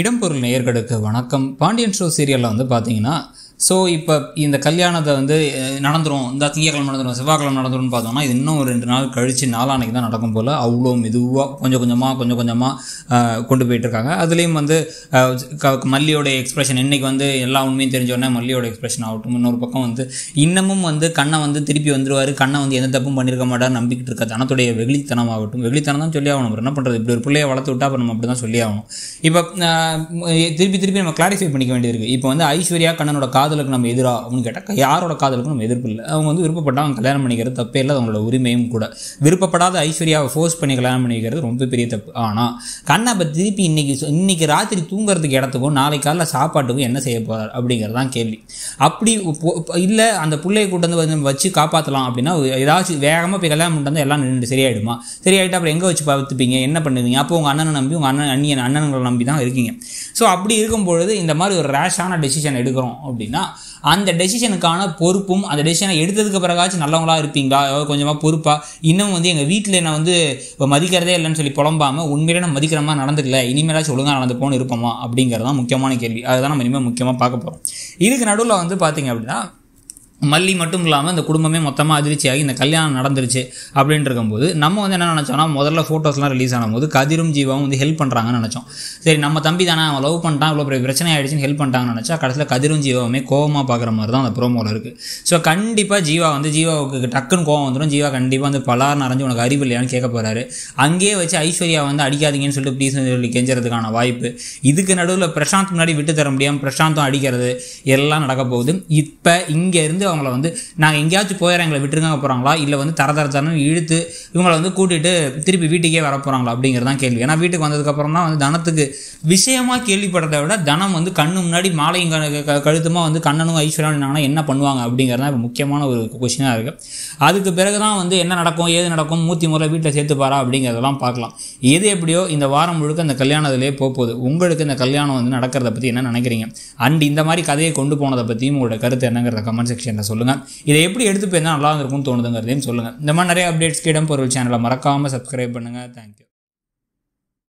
இடம்பொருள் நேயர்களுக்கு வணக்கம் பாண்டியன் ஷோ சீரியலில் வந்து பார்த்தீங்கன்னா ஸோ இப்போ இந்த கல்யாணத்தை வந்து நடந்துடும் இந்த திங்கக்கிழமை நடந்துடும் செவ்வாய்க்கிழமை நடந்துடும் பார்த்தோம்னா இது இன்னும் ஒரு ரெண்டு நாள் கழித்து நாளானைக்கு தான் நடக்கும் போல் அவ்வளோ மெதுவாக கொஞ்சம் கொஞ்சமாக கொஞ்சம் கொஞ்சமாக கொண்டு போயிட்டுருக்காங்க அதுலேயும் வந்து மல்லியோட எக்ஸ்பிரஷன் இன்றைக்கி வந்து எல்லா உண்மையும் தெரிஞ்சோடனே மல்லியோட எக்ஸ்பிரஷன் ஆகட்டும் இன்னொரு பக்கம் வந்து இன்னமும் வந்து கண்ணை வந்து திருப்பி வந்துடுவார் கண்ணை வந்து எந்த தப்பும் பண்ணியிருக்க மாட்டார் நம்பிக்கிட்டு இருக்க தனத்துடைய வெகுளித்தனம் ஆகட்டும் வெகுளித்தனம் தான் சொல்லி ஆகணும் என்ன பண்ணுறது இப்படி ஒரு பிள்ளையை வளர்த்து விட்டா அப்புறம் நம்ம அப்படி தான் சொல்லி ஆகணும் இப்போ திருப்பி திருப்பி நம்ம கிளாரிஃபை பண்ணிக்க வேண்டியிருக்கு இப்போ வந்து ஐஸ்வர்யா கண்ணனோட காதல் காதலுக்கு நம்ம எதிராக அப்படின்னு கேட்டால் யாரோட காதலுக்கு நம்ம எதிர்ப்பு இல்லை அவங்க வந்து விருப்பப்பட்டால் அவங்க கல்யாணம் பண்ணிக்கிறது தப்பே இல்லை அவங்களோட உரிமையும் கூட விருப்பப்படாத ஐஸ்வர்யாவை ஃபோர்ஸ் பண்ணி கல்யாணம் பண்ணிக்கிறது ரொம்ப பெரிய தப்பு ஆனால் கண்ணை திருப்பி இன்னைக்கு இன்னைக்கு ராத்திரி தூங்குறதுக்கு இடத்துக்கும் நாளை காலைல சாப்பாட்டுக்கும் என்ன செய்ய போகிறார் அப்படிங்கிறது தான் கேள்வி அப்படி இல்லை அந்த பிள்ளையை கூட்டு வந்து வச்சு காப்பாற்றலாம் அப்படின்னா ஏதாச்சும் வேகமாக போய் கல்யாணம் பண்ணிட்டு எல்லாம் நின்று சரியாயிடுமா சரியாயிட்டு அப்புறம் எங்கே வச்சு பார்த்துப்பீங்க என்ன பண்ணுவீங்க அப்போ உங்கள் அண்ணனை நம்பி உங்கள் அண்ணன் அண்ணியன் அண்ணன்களை நம்பி தான் இருக்கீங்க ஸோ அப்படி இருக்கும்பொழுது இந்த மாதிரி ஒரு ரேஷான டெசிஷன் எடுக்கிறோம் அப்படின்னா அப்படின்னா அந்த டெசிஷனுக்கான பொறுப்பும் அந்த டெசிஷனை எடுத்ததுக்கு பிறகாச்சும் நல்லவங்களாக இருப்பீங்களா கொஞ்சமாக பொறுப்பாக இன்னும் வந்து எங்கள் வீட்டில் என்ன வந்து மதிக்கிறதே இல்லைன்னு சொல்லி புலம்பாமல் உண்மையிலே நான் மதிக்கிற மாதிரி நடந்துக்கல இனிமேலாச்சும் ஒழுங்காக நடந்து போகணும் இருப்போமா அப்படிங்கிறதான் முக்கியமான கேள்வி அதுதான் நம்ம இனிமேல் முக்கியமாக பார்க்க போகிறோம் இதுக்கு நடுவில் வந்து பார்த்திங்க அப்படின்னா மல்லி மட்டும் இல்லாமல் இந்த குடும்பமே மொத்தமாக அதிர்ச்சியாகி இந்த கல்யாணம் நடந்துருச்சு அப்படின்ட்டு இருக்கும்போது நம்ம வந்து என்ன நினச்சோம்னா முதல்ல ஃபோட்டோஸ்லாம் ரிலீஸ் ஆகும்போது கதிரும் ஜீவாவும் வந்து ஹெல்ப் பண்ணுறாங்கன்னு நினச்சோம் சரி நம்ம தம்பி தானே அவன் லவ் பண்ணிட்டான் இவ்வளோ பெரிய பிரச்சனை ஆகிடுச்சின்னு ஹெல்ப் பண்ணிட்டாங்கன்னு நினச்சா கடைசியில் கதிரும் ஜீவாவுமே கோவமாக பார்க்குற மாதிரி தான் அந்த ப்ரோமோவில் இருக்குது ஸோ கண்டிப்பாக ஜீவா வந்து ஜீவாவுக்கு டக்குன்னு கோவம் வந்துடும் ஜீவா கண்டிப்பாக வந்து பலார் நிறைஞ்சு உனக்கு அறிவு இல்லையான்னு கேட்க போகிறாரு அங்கேயே வச்சு ஐஸ்வர்யா வந்து அடிக்காதீங்கன்னு சொல்லிட்டு ப்ளீஸ் சொல்லி கெஞ்சுறதுக்கான வாய்ப்பு இதுக்கு நடுவில் பிரசாந்த் முன்னாடி விட்டு தர முடியாமல் பிரசாந்தும் அடிக்கிறது எல்லாம் நடக்க போகுது இப்போ இங்கேருந்து அவங்கள வந்து நாங்கள் எங்கேயாச்சும் போயிடறேன் எங்களை விட்டுருக்காங்க போகிறாங்களா இல்லை வந்து தர தர தரணும் இழுத்து இவங்களை வந்து கூட்டிகிட்டு திருப்பி வீட்டுக்கே வர போகிறாங்களா அப்படிங்கிறது தான் கேள்வி ஏன்னா வீட்டுக்கு வந்ததுக்கப்புறம் தான் வந்து தனத்துக்கு விஷயமாக கேள்விப்படுறதை விட தனம் வந்து கண்ணு முன்னாடி மாலையும் கழுத்துமா வந்து கண்ணனும் ஐஸ்வர்யானும் என்ன பண்ணுவாங்க அப்படிங்கிறது இப்போ முக்கியமான ஒரு கொஷினாக இருக்குது அதுக்கு பிறகு தான் வந்து என்ன நடக்கும் ஏது நடக்கும் மூத்தி முறை வீட்டில் சேர்த்துப்பாரா அப்படிங்கிறதெல்லாம் பார்க்கலாம் எது எப்படியோ இந்த வாரம் முழுக்க அந்த கல்யாணத்திலே போகுது உங்களுக்கு இந்த கல்யாணம் வந்து நடக்கிறத பற்றி என்ன நினைக்கிறீங்க அண்ட் இந்த மாதிரி கதையை கொண்டு போனதை பற்றியும் உங்களோட கருத்து என்னங்கிறத கமெண்ட் செக்ஷன் என்ன சொல்லுங்கள் இதை எப்படி எடுத்து போயிருந்தால் நல்லா இருக்கும்னு தோணுதுங்கிறதையும் சொல்லுங்கள் இந்த மாதிரி நிறைய அப்டேட்ஸ்க்கு இடம் பொருள் சேனலை மறக்காமல் சப்ஸ்கிரைப் பண்ணுங்கள் தேங்க்யூ